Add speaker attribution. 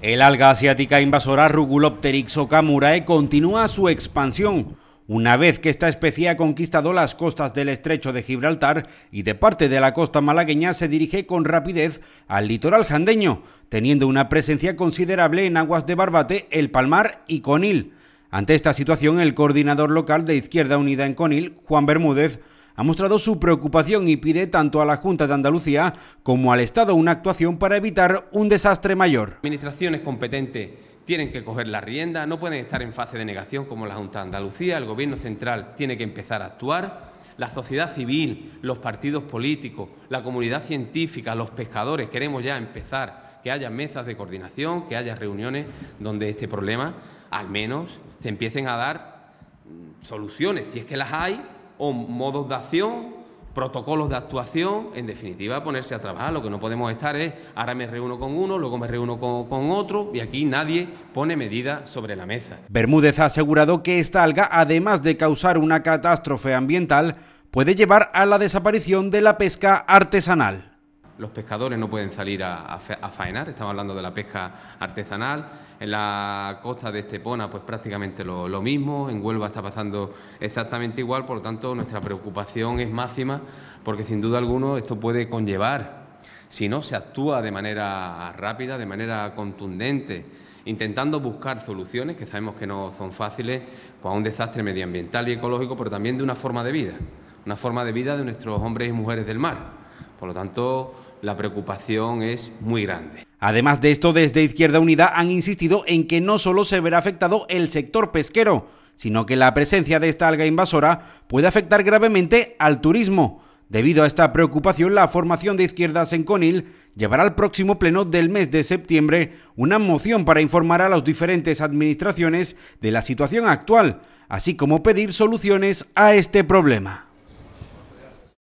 Speaker 1: El alga asiática invasora Rugulopteryx okamurae continúa su expansión. Una vez que esta especie ha conquistado las costas del estrecho de Gibraltar y de parte de la costa malagueña, se dirige con rapidez al litoral jandeño, teniendo una presencia considerable en aguas de Barbate, El Palmar y Conil. Ante esta situación, el coordinador local de Izquierda Unida en Conil, Juan Bermúdez, ha mostrado su preocupación y pide tanto a la Junta de Andalucía como al Estado una actuación para evitar un desastre mayor.
Speaker 2: Administraciones competentes tienen que coger la rienda, no pueden estar en fase de negación como la Junta de Andalucía, el Gobierno central tiene que empezar a actuar la sociedad civil, los partidos políticos, la comunidad científica, los pescadores. Queremos ya empezar que haya mesas de coordinación, que haya reuniones donde este problema al menos se empiecen a dar mm, soluciones. Si es que las hay, o modos de acción, protocolos de actuación, en definitiva ponerse a trabajar. Lo que no podemos estar es, ahora me reúno con uno, luego me reúno con, otro y aquí nadie pone medidas sobre la mesa.
Speaker 1: Bermúdez ha asegurado que esta alga, además de causar una catástrofe ambiental, puede llevar a la desaparición de la pesca artesanal
Speaker 2: los pescadores no pueden salir a, faenar, estamos hablando de la pesca artesanal. En la costa de Estepona, pues prácticamente lo, lo, mismo, en Huelva está pasando exactamente igual, por lo tanto nuestra preocupación es máxima, porque sin duda alguna esto puede conllevar, si no se actúa de manera rápida, de manera contundente, intentando buscar soluciones, que sabemos que no son fáciles, pues a un desastre medioambiental y ecológico, pero también de una forma de vida, una forma de vida de nuestros hombres y mujeres del mar.
Speaker 1: Por lo tanto, la preocupación es muy grande. Además de esto, desde Izquierda Unida han insistido en que no solo se verá afectado el sector pesquero, sino que la presencia de esta alga invasora puede afectar gravemente al turismo. Debido a esta preocupación, la formación de izquierdas en Conil llevará al próximo pleno del mes de septiembre una moción para informar a las diferentes administraciones de la situación actual, así como pedir soluciones a este problema.